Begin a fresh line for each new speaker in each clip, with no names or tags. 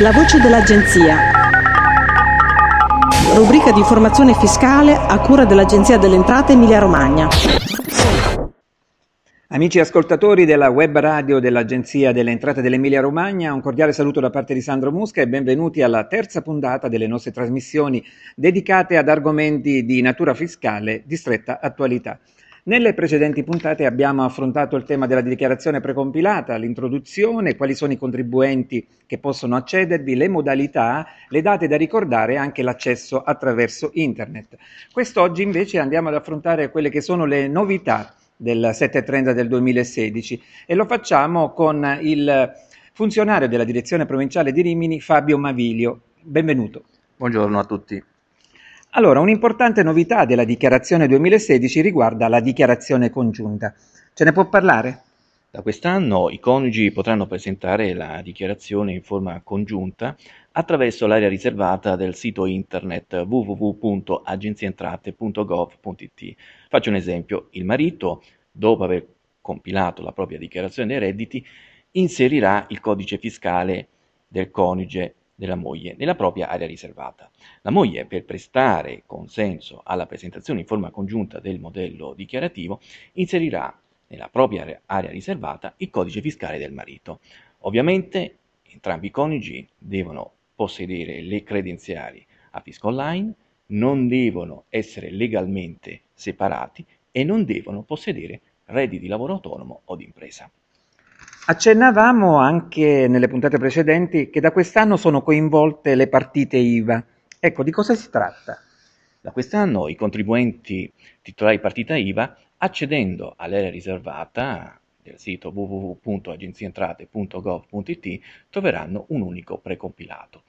La voce dell'Agenzia. Rubrica di informazione fiscale a cura dell'Agenzia delle Entrate Emilia Romagna.
Amici ascoltatori della web radio dell'Agenzia delle Entrate dell'Emilia Romagna, un cordiale saluto da parte di Sandro Musca e benvenuti alla terza puntata delle nostre trasmissioni dedicate ad argomenti di natura fiscale di stretta attualità. Nelle precedenti puntate abbiamo affrontato il tema della dichiarazione precompilata, l'introduzione, quali sono i contribuenti che possono accedervi, le modalità, le date da ricordare e anche l'accesso attraverso internet. Quest'oggi invece andiamo ad affrontare quelle che sono le novità del 730 del 2016 e lo facciamo con il funzionario della direzione provinciale di Rimini, Fabio Maviglio. Benvenuto. Buongiorno a tutti. Allora, un'importante novità della dichiarazione 2016 riguarda la dichiarazione congiunta. Ce ne può parlare?
Da quest'anno i coniugi potranno presentare la dichiarazione in forma congiunta attraverso l'area riservata del sito internet www.agenzientrate.gov.it. Faccio un esempio, il marito, dopo aver compilato la propria dichiarazione dei redditi, inserirà il codice fiscale del coniuge della moglie nella propria area riservata. La moglie, per prestare consenso alla presentazione in forma congiunta del modello dichiarativo, inserirà nella propria area riservata il codice fiscale del marito. Ovviamente entrambi i coniugi devono possedere le credenziali a fisco online, non devono essere legalmente separati e non devono possedere redditi di lavoro autonomo o d'impresa.
Accennavamo anche nelle puntate precedenti che da quest'anno sono coinvolte le partite IVA. Ecco, di cosa si tratta?
Da quest'anno i contribuenti titolari partita IVA, accedendo all'area riservata del sito www.agenzientrate.gov.it, troveranno un unico precompilato.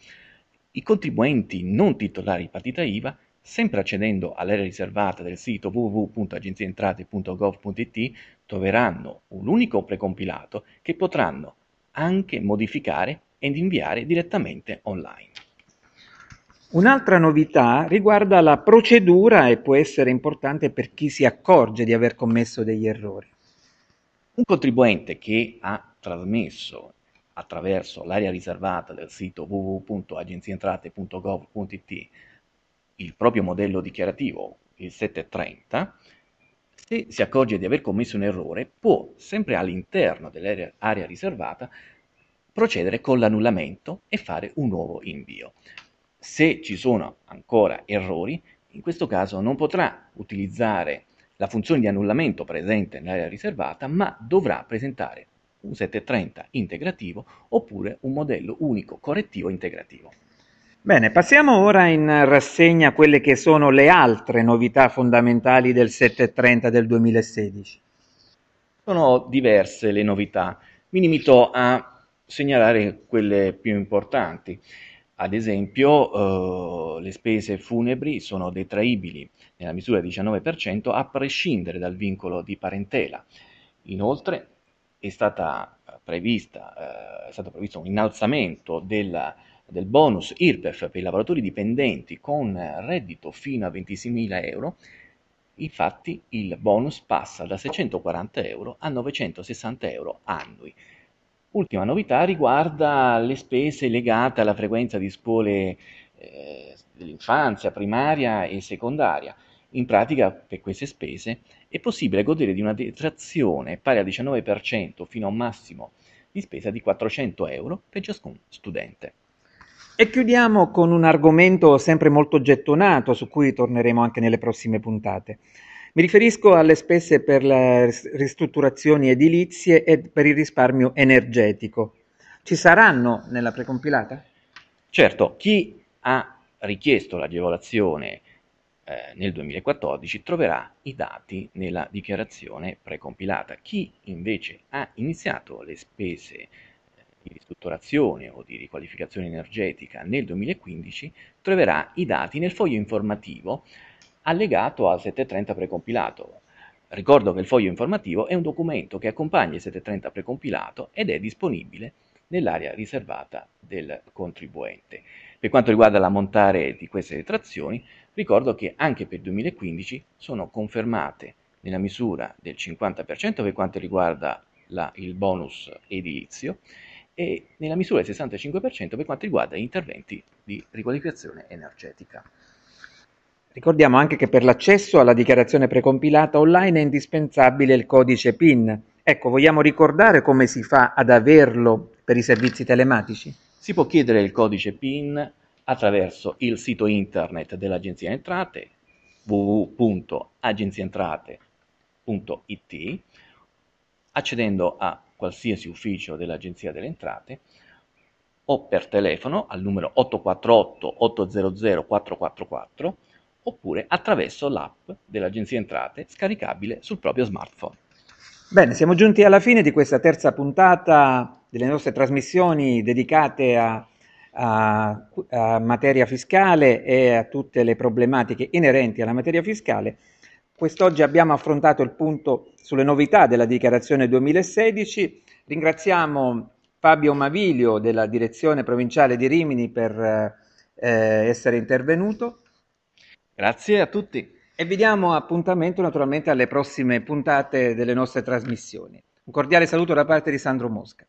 I contribuenti non titolari partita IVA Sempre accedendo all'area riservata del sito www.agenzientrate.gov.it troveranno un unico precompilato che potranno anche modificare ed inviare direttamente online.
Un'altra novità riguarda la procedura e può essere importante per chi si accorge di aver commesso degli errori.
Un contribuente che ha trasmesso attraverso l'area riservata del sito www.agenzientrate.gov.it il proprio modello dichiarativo, il 730, se si accorge di aver commesso un errore, può, sempre all'interno dell'area riservata, procedere con l'annullamento e fare un nuovo invio. Se ci sono ancora errori, in questo caso non potrà utilizzare la funzione di annullamento presente nell'area riservata, ma dovrà presentare un 730 integrativo oppure un modello unico correttivo integrativo.
Bene, passiamo ora in rassegna quelle che sono le altre novità fondamentali del 730 del 2016.
Sono diverse le novità, mi limito a segnalare quelle più importanti. Ad esempio eh, le spese funebri sono detraibili nella misura del 19% a prescindere dal vincolo di parentela. Inoltre è, prevista, eh, è stato previsto un innalzamento della del bonus IRPEF per i lavoratori dipendenti con reddito fino a 26.000 euro, infatti il bonus passa da 640 euro a 960 euro annui. Ultima novità riguarda le spese legate alla frequenza di scuole eh, dell'infanzia, primaria e secondaria. In pratica, per queste spese è possibile godere di una detrazione pari al 19% fino a un massimo di spesa di 400 euro per ciascun studente.
E chiudiamo con un argomento sempre molto gettonato su cui torneremo anche nelle prossime puntate. Mi riferisco alle spese per le ristrutturazioni edilizie e per il risparmio energetico. Ci saranno nella precompilata?
Certo, chi ha richiesto l'agevolazione eh, nel 2014 troverà i dati nella dichiarazione precompilata. Chi invece ha iniziato le spese di ristrutturazione o di riqualificazione energetica nel 2015 troverà i dati nel foglio informativo allegato al 730 precompilato. Ricordo che il foglio informativo è un documento che accompagna il 730 precompilato ed è disponibile nell'area riservata del contribuente. Per quanto riguarda l'ammontare di queste detrazioni, ricordo che anche per il 2015 sono confermate nella misura del 50% per quanto riguarda la, il bonus edilizio e nella misura del 65% per quanto riguarda gli interventi di riqualificazione energetica.
Ricordiamo anche che per l'accesso alla dichiarazione precompilata online è indispensabile il codice PIN. Ecco, vogliamo ricordare come si fa ad averlo per i servizi telematici?
Si può chiedere il codice PIN attraverso il sito internet dell'Agenzia Entrate www.agenziaentrate.it accedendo a qualsiasi ufficio dell'Agenzia delle Entrate o per telefono al numero 848 800 444 oppure attraverso l'app dell'Agenzia Entrate scaricabile sul proprio smartphone.
Bene, siamo giunti alla fine di questa terza puntata delle nostre trasmissioni dedicate a, a, a materia fiscale e a tutte le problematiche inerenti alla materia fiscale. Quest'oggi abbiamo affrontato il punto sulle novità della dichiarazione 2016. Ringraziamo Fabio Maviglio della direzione provinciale di Rimini per eh, essere intervenuto. Grazie a tutti. E vi diamo appuntamento naturalmente alle prossime puntate delle nostre trasmissioni. Un cordiale saluto da parte di Sandro Mosca.